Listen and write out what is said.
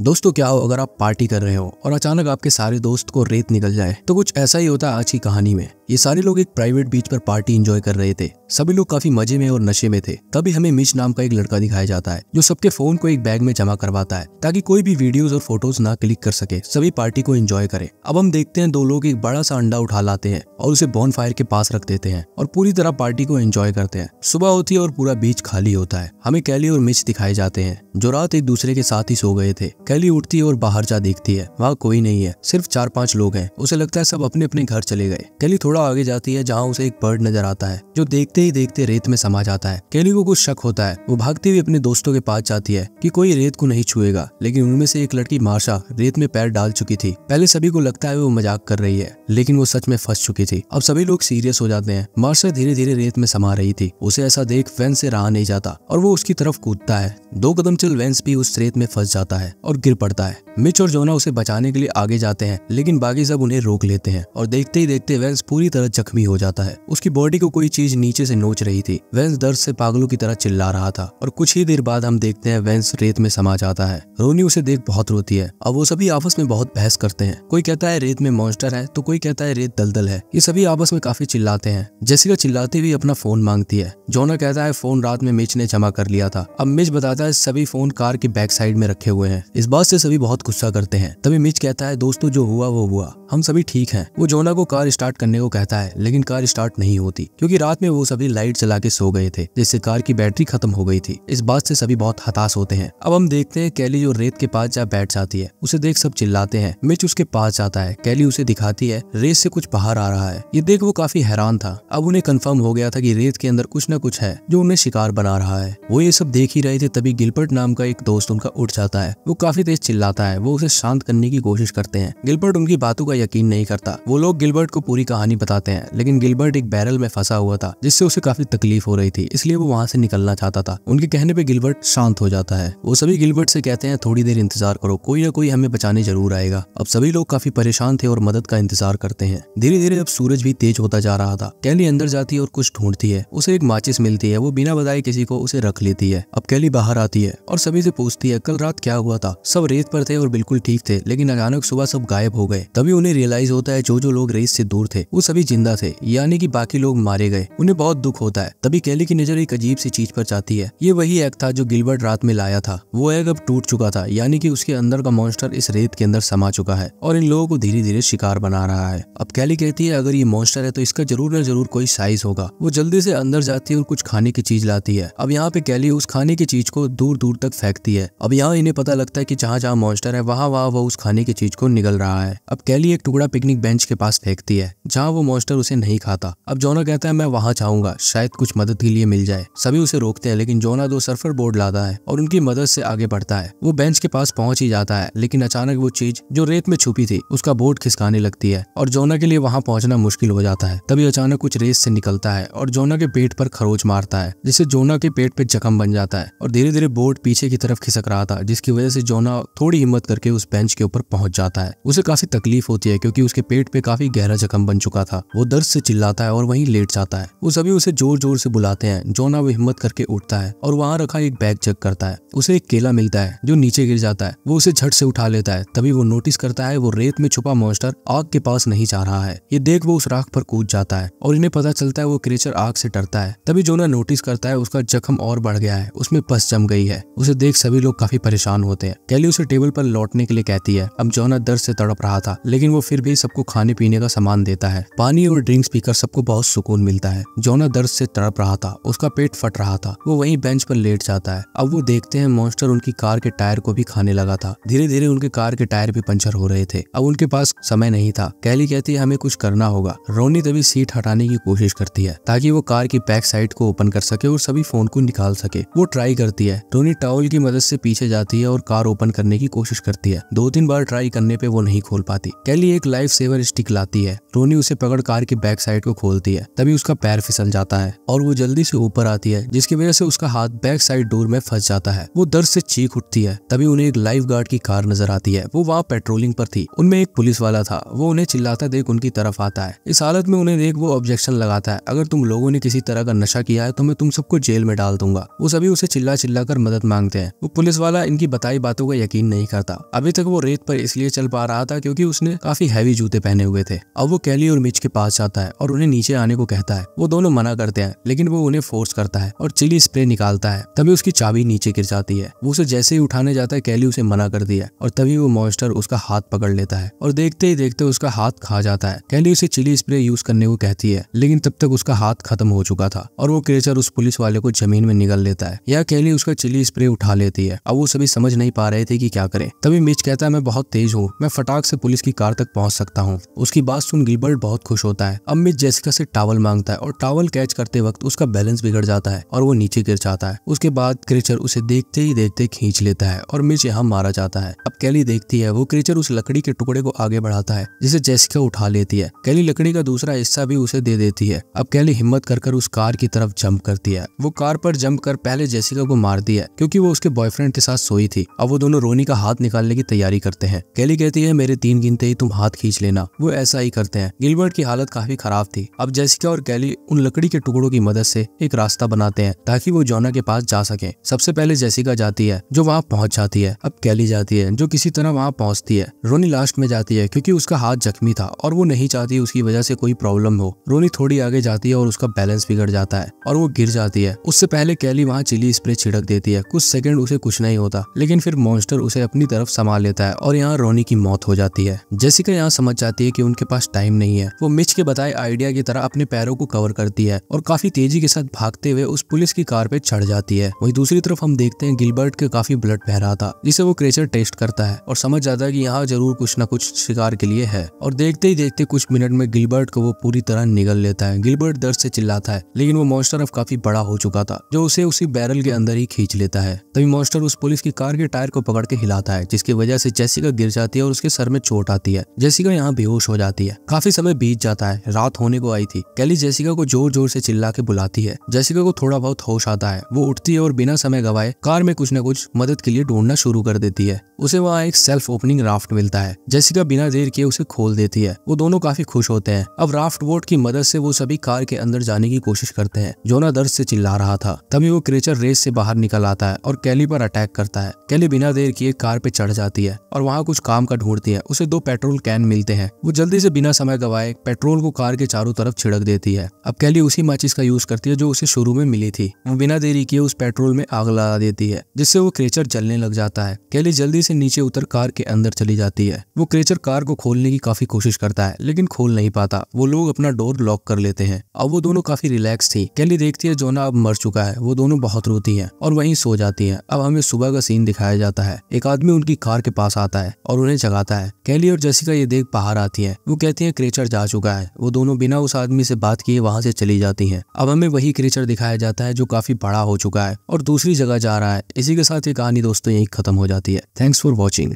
दोस्तों क्या हो अगर आप पार्टी कर रहे हो और अचानक आपके सारे दोस्त को रेत निकल जाए तो कुछ ऐसा ही होता है आज की कहानी में ये सारे लोग एक प्राइवेट बीच पर पार्टी एंजॉय कर रहे थे सभी लोग काफी मजे में और नशे में थे तभी हमें मिच नाम का एक लड़का दिखाया जाता है जो सबके फोन को एक बैग में जमा करवाता है ताकि कोई भी वीडियोस और फोटोज ना क्लिक कर सके सभी पार्टी को एंजॉय करे अब हम देखते हैं दो लोग एक बड़ा सा अंडा उठा लाते हैं और उसे बॉन फायर के पास रख देते हैं और पूरी तरह पार्टी को एंजॉय करते हैं सुबह होती है और पूरा बीच खाली होता है हमें कैली और मिच दिखाए जाते हैं जो रात एक दूसरे के साथ ही सो गए थे कैली उठती है और बाहर जा देखती है वहाँ कोई नहीं है सिर्फ चार पाँच लोग हैं उसे लगता है सब अपने अपने घर चले गए कैली थोड़ा थोड़ा आगे जाती है जहाँ उसे एक बर्ड नजर आता है जो देखते ही देखते रेत में समा जाता है केली को कुछ शक होता है वो भागती हुई अपने दोस्तों के पास जाती है की कोई रेत को नहीं छुएगा लेकिन उनमें से एक लड़की मार्शा रेत में पैर डाल चुकी थी पहले सभी को लगता है वो मजाक कर रही है लेकिन वो सच में फंस चुकी थी अब सभी लोग सीरियस हो जाते हैं मार्शा धीरे धीरे रेत में समा रही थी उसे ऐसा देख वेंस से रहा नहीं जाता और वो उसकी तरफ कूदता है दो कदम चल वेंस भी उस रेत में फंस जाता है और गिर पड़ता है मिच और जोना उसे बचाने के लिए आगे जाते हैं लेकिन बाकी सब उन्हें रोक लेते हैं और देखते ही देखते वेंस पूरी बुरी तरह जख्मी हो जाता है उसकी बॉडी को कोई चीज नीचे से नोच रही थी वेंस दर्द से पागलों की तरह चिल्ला रहा था और कुछ ही देर बाद हम देखते हैं वेंस रेत में समा जाता है रोनी उसे देख बहुत रोती है और वो सभी आपस में बहुत बहस करते हैं कोई कहता है रेत में मॉन्स्टर है तो कोई कहता है रेत दलदल है ये सभी आपस में काफी चिल्लाते हैं जैसे चिल्लाते हुए अपना फोन मांगती है जोना कहता है फोन रात में मिच ने जमा कर लिया था अब मिच बताता है सभी फोन कार के बैक साइड में रखे हुए हैं इस बात से सभी बहुत गुस्सा करते हैं तभी मिच कहता है दोस्तों जो हुआ वो हुआ हम सभी ठीक है वो जोना को कार स्टार्ट करने को कहता है लेकिन कार स्टार्ट नहीं होती क्योंकि रात में वो सभी लाइट चला के सो गए थे जिससे कार की बैटरी खत्म हो गई थी इस बात से सभी बहुत हताश होते हैं अब हम देखते हैं कैली जो रेत के पास जा बैठ जाती है उसे देख सब चिल्लाते हैं मिच उसके पास जाता है कैली उसे दिखाती है रेत से कुछ बाहर आ रहा है ये देख वो काफी हैरान था अब उन्हें कन्फर्म हो गया था की रेत के अंदर कुछ न कुछ है जो उन्हें शिकार बना रहा है वो ये सब देख ही रहे थे तभी गिलपर्ट नाम का एक दोस्त उनका उठ जाता है वो काफी तेज चिल्लाता है वो उसे शांत करने की कोशिश करते हैं गिलबर्ट उनकी बातों का यकीन नहीं करता वो लोग गिलबर्ट को पूरी कहानी बताते हैं लेकिन गिलबर्ट एक बैरल में फंसा हुआ था जिससे उसे काफी तकलीफ हो रही थी इसलिए वो वहाँ से निकलना चाहता था उनके कहने पर गिलबर्ट शांत हो जाता है वो सभी गिलबर्ट से कहते हैं थोड़ी देर इंतजार करो कोई ना कोई हमें बचाने जरूर आएगा अब सभी लोग काफी परेशान थे और मदद का इंतजार करते हैं धीरे धीरे अब सूरज भी तेज होता जा रहा था कैली अंदर जाती है और कुछ ढूंढती है उसे एक माचिस मिलती है वो बिना बताए किसी को उसे रख लेती है अब कैली बाहर आती है और सभी से पूछती है कल रात क्या हुआ था सब रेत पर थे और बिल्कुल ठीक थे लेकिन अचानक सुबह सब गायब हो गए तभी उन्हें रियलाइज होता है जो जो लोग रेत से दूर थे उस सभी जिंदा थे यानी कि बाकी लोग मारे गए उन्हें बहुत दुख होता है तभी कैली की नजर एक अजीब सी चीज पर जाती है ये वही एग था जो गिलबर्ट रात में लाया था वो एग अब टूट चुका था यानी कि उसके अंदर का मॉन्स्टर इस रेत के अंदर समा चुका है और इन लोगों को धीरे धीरे शिकार बना रहा है अब कैली कहती है अगर ये मॉन्स्टर है तो इसका जरूर न जरूर कोई साइज होगा वो जल्दी से अंदर जाती है और कुछ खाने की चीज लाती है अब यहाँ पे कैली उस खाने की चीज को दूर दूर तक फेंकती है अब यहाँ इन्हें पता लगता है की जहाँ जहाँ मॉन्स्टर है वहाँ वहाँ वो उस खाने की चीज को निगल रहा है अब कैली एक टुकड़ा पिकनिक बेंच के पास फेंकती है जहाँ वो मॉन्स्टर उसे नहीं खाता अब जोना कहता है मैं वहाँ चाहूंगा शायद कुछ मदद के लिए मिल जाए सभी उसे रोकते हैं लेकिन जोना दो सर्फर बोर्ड लाता है और उनकी मदद से आगे बढ़ता है वो बेंच के पास पहुंच ही जाता है लेकिन अचानक वो चीज जो रेत में छुपी थी उसका बोर्ड खिसकाने लगती है और जोना के लिए वहाँ पहुंचना मुश्किल हो जाता है तभी अचानक कुछ रेत से निकलता है और जोना के पेट पर खरोच मारता है जिससे जोना के पेट पे जख्म बन जाता है और धीरे धीरे बोर्ड पीछे की तरफ खिसक रहा था जिसकी वजह से जोना थोड़ी हिम्मत करके उस बेंच के ऊपर पहुंच जाता है उसे काफी तकलीफ होती है क्योंकि उसके पेट पे काफी गहरा जख्म बन चुका था था वो दर्द से चिल्लाता है और वहीं लेट जाता है वो सभी उसे जोर जोर से बुलाते हैं जॉन अब हिम्मत करके उठता है और वहाँ रखा एक बैग चेक करता है उसे एक केला मिलता है जो नीचे गिर जाता है वो उसे झट से उठा लेता है तभी वो नोटिस करता है वो रेत में छुपा मॉन्स्टर आग के पास नहीं जा रहा है ये देख वो उस राख पर कूद जाता है और इन्हें पता चलता है वो क्रेचर आग से डरता है तभी जोना नोटिस करता है उसका जख्म और बढ़ गया है उसमें पस जम गई है उसे देख सभी लोग काफी परेशान होते हैं कैली उसे टेबल पर लौटने के लिए कहती है अब जोना दर्द से तड़प रहा था लेकिन वो फिर भी सबको खाने पीने का सामान देता है पानी और ड्रिंक्स पीकर सबको बहुत सुकून मिलता है जोना दर्द से तड़प रहा था उसका पेट फट रहा था वो वहीं बेंच पर लेट जाता है अब वो देखते हैं मॉन्स्टर उनकी कार के टायर को भी खाने लगा था धीरे धीरे उनके कार के टायर भी पंचर हो रहे थे अब उनके पास समय नहीं था कैली कहती है हमें कुछ करना होगा रोनी तभी सीट हटाने की कोशिश करती है ताकि वो कार की बैक साइड को ओपन कर सके और सभी फोन को निकाल सके वो ट्राई करती है रोनी टॉवल की मदद से पीछे जाती है और कार ओपन करने की कोशिश करती है दो तीन बार ट्राई करने पे वो नहीं खोल पाती कैली एक लाइफ सेवर स्टिक लाती है रोनी उसे पकड़ रगड़ कार की बैक साइड को खोलती है तभी उसका पैर फिसल जाता है और वो जल्दी से ऊपर आती है जिसकी वजह से उसका हाथ बैक साइड डोर में फंस जाता है वो दर्द से चीख उठती है तभी उन्हें एक लाइफ गार्ड की कार नजर आती है वो वहाँ पेट्रोलिंग पर थी उनमें एक पुलिस वाला था वो उन्हें चिल्लाता देख उनकी तरफ आता है इस हालत में उन्हें देख वो ऑब्जेक्शन लगाता है अगर तुम लोगों ने किसी तरह का नशा किया है तो मैं तुम सबको जेल में डाल दूंगा वो सभी उसे चिल्ला चिल्ला कर मदद मांगते हैं वो पुलिस वाला इनकी बताई बातों का यकीन नहीं करता अभी तक वो रेत पर इसलिए चल पा रहा था क्योंकि उसने काफी हैवी जूते पहने हुए थे अब वो कैली और चिलीज के पास जाता है और उन्हें नीचे आने को कहता है वो दोनों मना करते हैं लेकिन वो उन्हें फोर्स करता है और चिली स्प्रे निकालता है तभी उसकी चाबी नीचे गिर जाती है वो उसे जैसे ही उठाने जाता है कैली उसे मना करती है और तभी वो मॉइस्टर उसका हाथ पकड़ लेता है और देखते ही देखते उसका हाथ खा जाता है कैली उसे चिली स्प्रे यूज करने को कहती है लेकिन तब तक उसका हाथ खत्म हो चुका था और वो क्रेचर उस पुलिस वाले को जमीन में निकल लेता है या कैली उसका चिली स्प्रे उठा लेती है अब वो सभी समझ नहीं पा रहे थे कि क्या करें तभी मिच कहता है मैं बहुत तेज हूँ मैं फटाक से पुलिस की कार तक पहुंच सकता हूँ उसकी बात सुन गिलबर्ट बहुत बहुत खुश होता है अमित जेसिका से टावल मांगता है और टावल कैच करते वक्त उसका बैलेंस बिगड़ जाता है और वो नीचे गिर जाता है उसके बाद क्रिचर उसे देखते ही देखते खींच लेता है और मिर्च यहाँ मारा जाता है अब कैली देखती है वो क्रिचर उस लकड़ी के टुकड़े को आगे बढ़ाता है जिसे जेसिका उठा लेती है कैली लकड़ी का दूसरा हिस्सा भी उसे दे देती है अब कैली हिम्मत कर कर उस कार की तरफ जंप करती है वो कार पर जंप कर पहले जेसिका को मारती है क्योंकि वो उसके बॉयफ्रेंड के साथ सोई थी अब वो दोनों रोनी का हाथ निकालने की तैयारी करते हैं कैली कहती है मेरे तीन गिनते ही तुम हाथ खींच लेना वो ऐसा ही करते हैं गिलबर्ट रॉबर्ट की हालत काफी खराब थी अब जेसिका और कैली उन लकड़ी के टुकड़ों की मदद से एक रास्ता बनाते हैं ताकि वो जोना के पास जा सके सबसे पहले जेसिका जाती है जो वहाँ पहुँच जाती है अब कैली जाती है जो किसी तरह वहाँ पहुँचती है रोनी लास्ट में जाती है क्यूँकी उसका हाथ जख्मी था और वो नहीं चाहती उसकी वजह से कोई प्रॉब्लम हो रोनी थोड़ी आगे जाती है और उसका बैलेंस बिगड़ जाता है और वो गिर जाती है उससे पहले कैली वहाँ चिली स्प्रे छिड़क देती है कुछ सेकंड उसे कुछ नहीं होता लेकिन फिर मॉन्स्टर उसे अपनी तरफ संभाल लेता है और यहाँ रोनी की मौत हो जाती है जेसिका यहाँ समझ जाती है कि उनके पास टाइम नहीं है वो मिच के बताए आइडिया की तरह अपने पैरों को कवर करती है और काफी तेजी के साथ भागते हुए उस पुलिस की कार पे चढ़ जाती है वही दूसरी तरफ हम देखते हैं गिलबर्ट के काफी ब्लड बह रहा था जिसे वो क्रेचर टेस्ट करता है और समझ जाता है की यहाँ जरूर कुछ न कुछ शिकार के लिए है और देखते ही देखते कुछ मिनट में गिलबर्ट को वो पूरी तरह निगल लेता है गिलबर्ट दर्द से चिल्लाता है लेकिन वो मॉन्स्टर अब काफी बड़ा हो चुका था जो उसे उसी बैरल के अंदर ही खींच लेता है तभी मॉन्स्टर उस पुलिस की कार के टायर को पकड़ के हिलाता है जिसकी वजह से जैसी गिर जाती है और उसके सर में चोट आती है जेसिका यहाँ बेहोश हो जाती है काफी समय बीत बीत जाता है रात होने को आई थी कैली जेसिका को जोर जोर से चिल्ला के बुलाती है जेसिका को थोड़ा बहुत होश आता है वो उठती है और बिना समय गवाए कार में कुछ न कुछ मदद के लिए ढूंढना शुरू कर देती है उसे वहाँ एक सेल्फ ओपनिंग राफ्ट मिलता है जेसिका बिना देर किए उसे खोल देती है वो दोनों काफी खुश होते हैं अब राफ्ट बोट की मदद से वो सभी कार के अंदर जाने की कोशिश करते हैं जोना दर्द से चिल्ला रहा था तभी वो क्रेचर रेस से बाहर निकल आता है और कैली पर अटैक करता है कैली बिना देर किए कार पे चढ़ जाती है और वहाँ कुछ काम का ढूंढती है उसे दो पेट्रोल कैन मिलते हैं वो जल्दी से बिना समय गवाए पेट्रोल को कार के चारों तरफ छिड़क देती है अब कैली उसी माचिस का यूज करती है जो उसे शुरू में मिली थी वो बिना देरी किए उस पेट्रोल में आग लगा देती है जिससे वो क्रेचर जलने लग जाता है कैली जल्दी से नीचे उतर कार के अंदर चली जाती है वो क्रेचर कार को खोलने की काफी कोशिश करता है लेकिन खोल नहीं पाता वो लोग अपना डोर लॉक कर लेते हैं अब वो दोनों काफी रिलैक्स थी कैली देखती है जोना अब मर चुका है वो दोनों बहुत रोती है और वही सो जाती है अब हमें सुबह का सीन दिखाया जाता है एक आदमी उनकी कार के पास आता है और उन्हें जगाता है कैली और का ये देख बाहर आती है वो कहती है क्रेचर जा चुका है वो दोनों बिना उस आदमी से बात किए वहाँ से चली जाती है अब हमें वही क्रिएचर दिखाया जाता है जो काफी बड़ा हो चुका है और दूसरी जगह जा रहा है इसी के साथ ये कहानी दोस्तों यही खत्म हो जाती है थैंक्स फॉर वॉचिंग